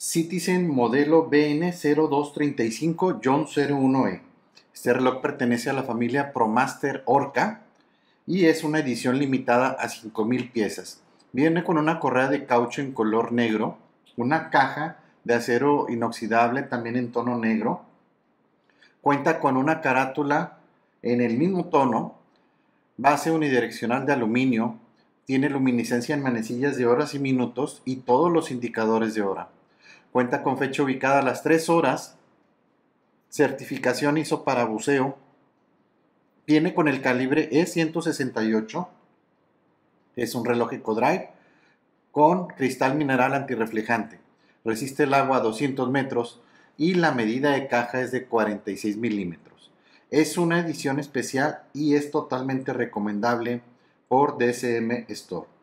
Citizen modelo BN0235 John 01E. Este reloj pertenece a la familia Promaster Orca y es una edición limitada a 5000 piezas. Viene con una correa de caucho en color negro, una caja de acero inoxidable también en tono negro. Cuenta con una carátula en el mismo tono, base unidireccional de aluminio, tiene luminiscencia en manecillas de horas y minutos y todos los indicadores de hora. Cuenta con fecha ubicada a las 3 horas. Certificación hizo para buceo. Viene con el calibre E168. Es un reloj EcoDrive con cristal mineral antirreflejante. Resiste el agua a 200 metros y la medida de caja es de 46 milímetros. Es una edición especial y es totalmente recomendable por DSM Store.